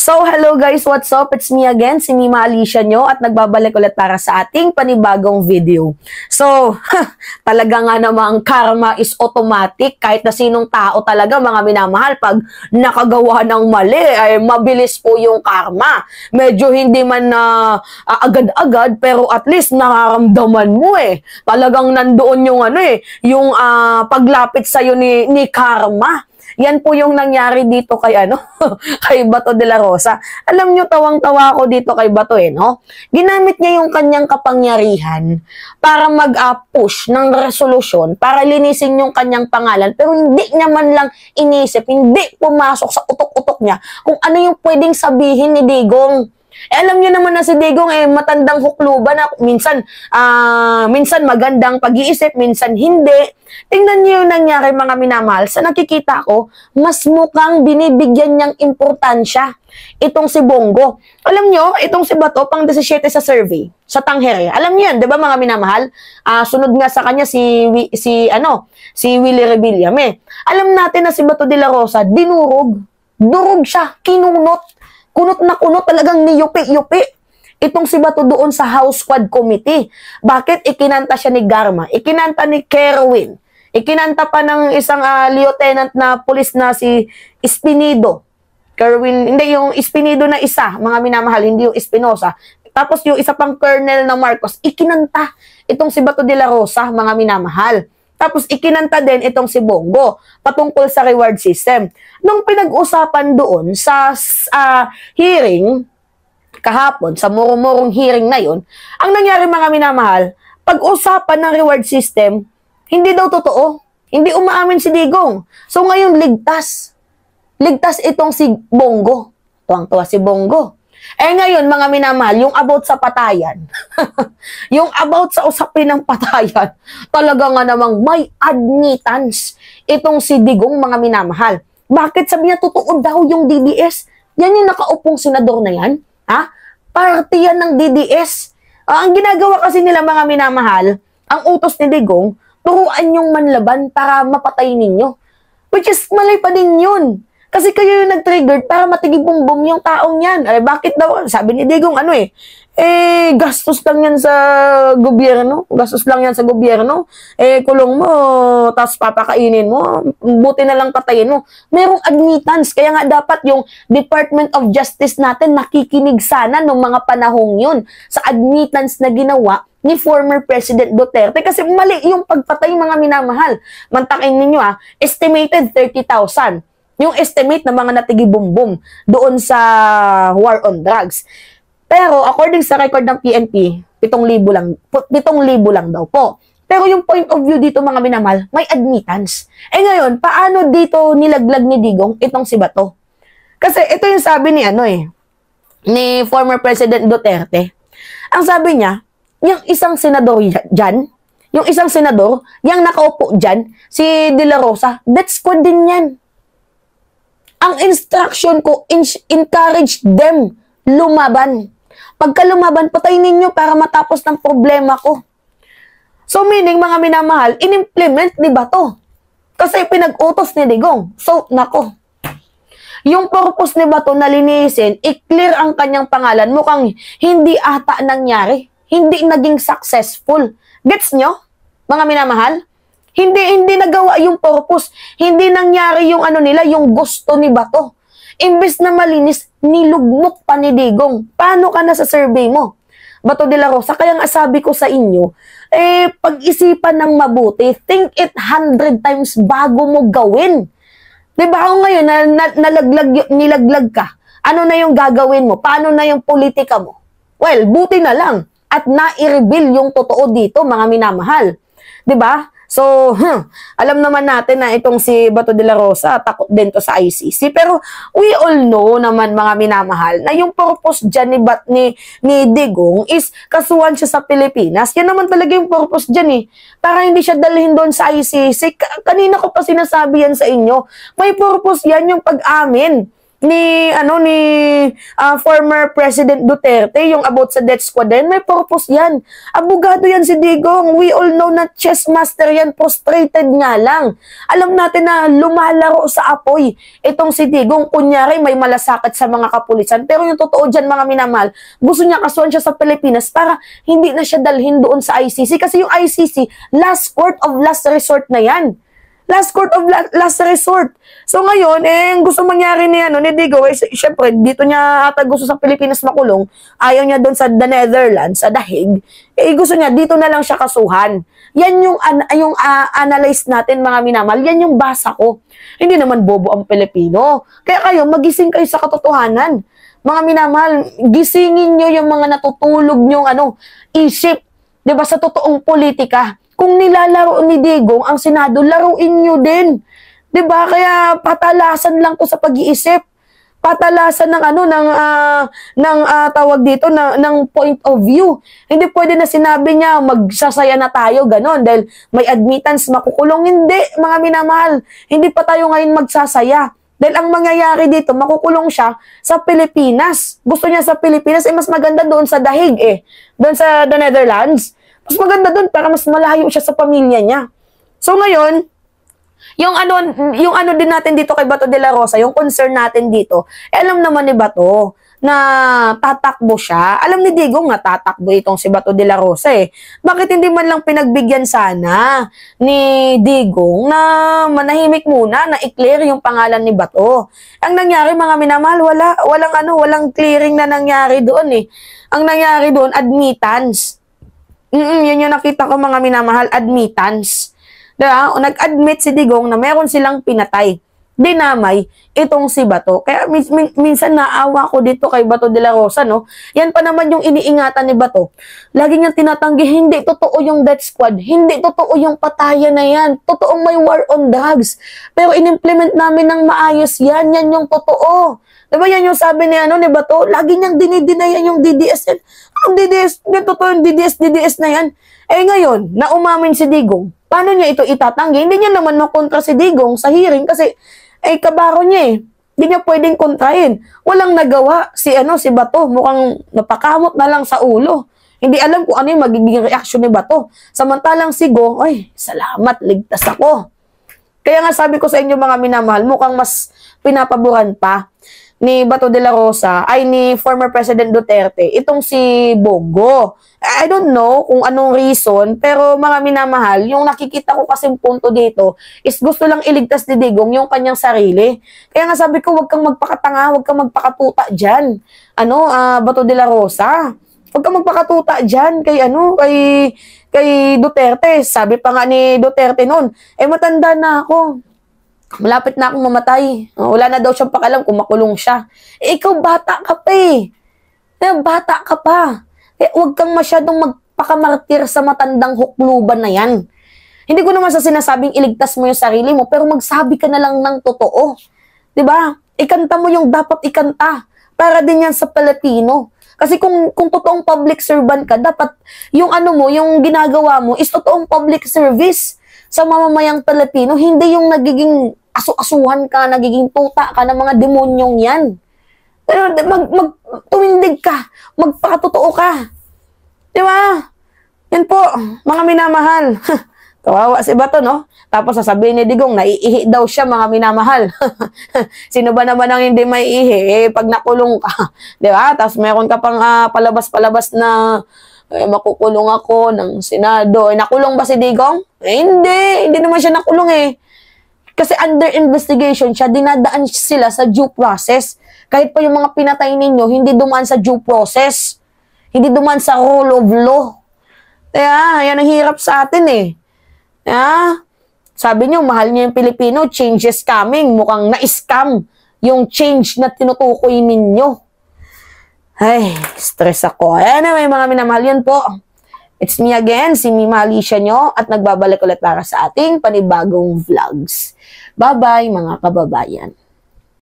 So, hello guys, what's up? It's me again, si Mima Alicia nyo at nagbabalik ulit para sa ating panibagong video. So, talaga nga naman, karma is automatic kahit na sinong tao talaga mga minamahal pag nakagawa ng mali ay mabilis po yung karma. Medyo hindi man na uh, agad-agad pero at least nararamdaman mo eh. Talagang nandoon yung ano eh, yung uh, paglapit sa'yo ni, ni karma yan po yung nangyari dito kay ano, kay Bato de la Rosa. Alam nyo, tawang-tawa ako dito kay Bato eh, no? Ginamit niya yung kanyang kapangyarihan para mag-push ng resolusyon, para linisin yung kanyang pangalan, pero hindi niya man lang inisip, hindi pumasok sa utok-utok niya kung ano yung pwedeng sabihin ni Digong eh, alam niyo naman na si Digong eh matandang hukluban na minsan uh, minsan magandang pag-iisip, minsan hindi. Tingnan niyo yung nangyari mga minamahal. Sa nakikita ko, mas mukhang binibigyan niyang importansya itong si Bongo. Alam niyo, itong si Bato pang 17 sa survey sa Tanghere. Alam niyo 'yan, 'di ba mga minamahal? Uh, sunod nga sa kanya si si ano, si Willie Rebilla. Eh. Alam natin na si Bato de la Rosa dinurog. Durog siya, kinunot Kunot na kunot talagang niyupi-yupi itong si Bato doon sa House Squad Committee. Bakit ikinanta siya ni Garma? Ikinanta ni Kerwin. Ikinanta pa ng isang uh, lieutenant na pulis na si Espinido. Kerwin, hindi yung Espinido na isa, mga minamahal, hindi yung Espinosa. Tapos yung isa pang colonel na Marcos, ikinanta itong si Bato de la Rosa, mga minamahal. Tapos ikinanta din itong si Bongo patungkol sa reward system. Nung pinag-usapan doon sa uh, hearing kahapon, sa murumurong hearing na yon, ang nangyari mga minamahal, pag-usapan ng reward system, hindi daw totoo. Hindi umaamin si Digong. So ngayon ligtas. Ligtas itong si Bongo. Tuwang-tuwa si Bongo. Eh ngayon, mga minamahal, yung about sa patayan, yung about sa usapin ng patayan, talaga nga namang may admittance itong si Digong, mga minamahal. Bakit sabi niya totoo daw yung DDS? Yan yung nakaupong senador na yan? Ha? Party yan ng DDS. Uh, ah, ang ginagawa kasi nila mga minamahal, ang utos ni Digong, turuan yung manlaban para mapatay ninyo. Which is malay pa din yun. Kasi kayo yung nag-trigger para matigibong-bom yung taong yan. Ay, bakit daw? Sabi ni Digong, ano eh, eh, gastos lang yan sa gobyerno. Gastos lang yan sa gobyerno. Eh, kulong mo, tapos papakainin mo. Buti na lang patayin mo. Merong admittance. Kaya nga dapat yung Department of Justice natin nakikinig sana nung mga panahong yun sa admittance na ginawa ni former President Duterte kasi mali yung pagpatay mga minamahal. Mantakin ninyo ah, estimated 30,000 yung estimate ng mga natigibumbum doon sa war on drugs. Pero according sa record ng PNP, 7,000 lang, 7,000 lang daw po. Pero yung point of view dito mga minamal, may admittance. Eh ngayon, paano dito nilaglag ni Digong itong si Bato? Kasi ito yung sabi ni ano eh, ni former President Duterte. Ang sabi niya, yung isang senador dyan, yung isang senador, yung nakaupo dyan, si De La Rosa, that's squad din yan. Ang instruction ko, encourage them lumaban. Pagka lumaban, patayin ninyo para matapos ng problema ko. So meaning mga minamahal, inimplement ni Bato. Kasi pinag-utos ni Digong. So, nako. Yung purpose ni Bato na linisin, i-clear ang kanyang pangalan. Mukhang hindi ata nangyari. Hindi naging successful. Gets nyo, mga minamahal? Hindi, hindi nagawa yung purpose. Hindi nangyari yung ano nila, yung gusto ni Bato. Imbes na malinis, nilugmok pa ni Digong. Paano ka na sa survey mo? Bato de la Rosa, kaya nga sabi ko sa inyo, eh, pag-isipan ng mabuti, think it hundred times bago mo gawin. Di ba ako ngayon, na, na, nalaglag, nilaglag ka, ano na yung gagawin mo? Paano na yung politika mo? Well, buti na lang at na-reveal yung totoo dito, mga minamahal. 'Di ba? So, hmm, alam naman natin na itong si Bato de la Rosa, takot din to sa ICC. Pero we all know naman mga minamahal na yung purpose dyan ni, Bat, ni, ni Digong is kasuhan siya sa Pilipinas. Yan naman talaga yung purpose dyan eh. Para hindi siya dalhin doon sa ICC. Kanina ko pa sinasabi yan sa inyo. May purpose yan yung pag-amin ni ano ni uh, former President Duterte yung about sa death squad din may purpose yan abogado yan si Digong we all know na chess master yan frustrated nga lang alam natin na lumalaro sa apoy itong si Digong kunyari may malasakit sa mga kapulisan pero yung totoo diyan mga minamahal gusto niya kasuhan siya sa Pilipinas para hindi na siya dalhin doon sa ICC kasi yung ICC last court of last resort na yan Last court of la last resort. So ngayon, eh, ang gusto mangyari ni, ano, ni Digo, eh, syempre, dito niya ata gusto sa Pilipinas makulong, ayaw niya doon sa the Netherlands, sa Hague, eh, gusto niya, dito na lang siya kasuhan. Yan yung, an yung uh, analyze natin, mga minamal, yan yung basa ko. Hindi naman bobo ang Pilipino. Kaya kayo, magising kayo sa katotohanan. Mga minamahal, gisingin nyo yung mga natutulog nyong ano, isip. 'di ba sa totoong politika. Kung nilalaro ni Digong ang Senado, laruin nyo din. ba diba? Kaya patalasan lang to sa pag-iisip. Patalasan ng ano ng uh, ng uh, tawag dito ng ng point of view. Hindi pwede na sinabi niya magsasaya na tayo ganon dahil may admittance makukulong hindi mga minamahal. Hindi pa tayo ngayon magsasaya. Dahil ang mangyayari dito, makukulong siya sa Pilipinas. Gusto niya sa Pilipinas, eh mas maganda doon sa dahig eh. Doon sa the Netherlands. Mas maganda doon para mas malayo siya sa pamilya niya. So ngayon, yung ano, yung ano din natin dito kay Bato de la Rosa, yung concern natin dito, eh, alam naman ni Bato na tatakbo siya. Alam ni Digo nga tatakbo itong si Bato de la Rosa eh. Bakit hindi man lang pinagbigyan sana ni Digo na manahimik muna, na i-clear yung pangalan ni Bato. Ang nangyari mga minamahal, wala, walang ano, walang clearing na nangyari doon eh. Ang nangyari doon, admittance Mm-mm, yun yung nakita ko mga minamahal, admittance. 'Di ba? Nag-admit si Digong na meron silang pinatay. Dinamay itong si Bato. Kaya min- min- minsan naawa ko dito kay Bato de la Rosa, no? Yan pa naman yung iniingatan ni Bato. Lagi niyang tinatanggi, hindi totoo yung death squad. Hindi totoo yung patayan na yan. Totoong may war on drugs. Pero inimplement namin ng maayos yan. Yan yung totoo. Diba yan yung sabi ni, ano, ni Bato? Lagi niyang dinidenayan yung DDSN. Anong DDS? Hindi, to yung DDS, DDS na yan. Eh ngayon, naumamin si Digong, paano niya ito itatanggi? Hindi niya naman makontra si Digong sa hearing kasi eh kabaro niya eh. Hindi niya pwedeng kontrahin. Walang nagawa si ano si Bato, mukhang napakamot na lang sa ulo. Hindi alam kung ano yung magiging reaction ni Bato. Samantalang si Go, ay, salamat, ligtas ako. Kaya nga sabi ko sa inyo mga minamahal, mukhang mas pinapaboran pa ni Bato de la Rosa ay ni former President Duterte, itong si Bongo. I don't know kung anong reason, pero mga minamahal, yung nakikita ko kasing punto dito is gusto lang iligtas ni Digong yung kanyang sarili. Kaya nga sabi ko, huwag kang magpakatanga, huwag kang magpakatuta dyan. Ano, uh, Bato de la Rosa. Huwag kang magpakatuta dyan kay ano, kay, kay Duterte. Sabi pa nga ni Duterte noon, eh matanda na ako malapit na akong mamatay. Ah, wala na daw siyang pakalam kung makulong siya. Eh, ikaw bata ka pa eh. eh. bata ka pa. Eh, huwag kang masyadong magpakamartir sa matandang hukluban na yan. Hindi ko naman sa sinasabing iligtas mo yung sarili mo, pero magsabi ka na lang ng totoo. ba? Diba? Ikanta mo yung dapat ikanta. Para din yan sa Palatino. Kasi kung kung totoong public servant ka, dapat yung ano mo, yung ginagawa mo is totoong public service sa mamamayang Pilipino, hindi yung nagiging aso asuhan ka, nagiging tuta ka ng mga demonyong yan. Pero mag, mag, tumindig ka, magpakatotoo ka. Di ba? Yan po, mga minamahal. Kawawa si Bato, no? Tapos sasabihin ni Digong, naiihi daw siya mga minamahal. Sino ba naman ang hindi maiihi? Eh, pag nakulong ka. Di ba? Tapos meron ka pang uh, palabas-palabas na eh, makukulong ako ng Senado. Eh, nakulong ba si Digong? Eh, hindi. Hindi naman siya nakulong eh. Kasi under investigation siya, dinadaan sila sa due process. Kahit pa yung mga pinatay ninyo, hindi dumaan sa due process. Hindi dumaan sa rule of law. Kaya, yan ang hirap sa atin eh. Kaya, sabi niyo, mahal niyo yung Pilipino, changes coming. Mukhang na-scam yung change na tinutukoy ninyo. Ay, stress ako. Anyway, mga minamahal, yun po. It's me again, si Mima Alicia nyo, at nagbabalik ulit para sa ating panibagong vlogs. Bye-bye mga kababayan!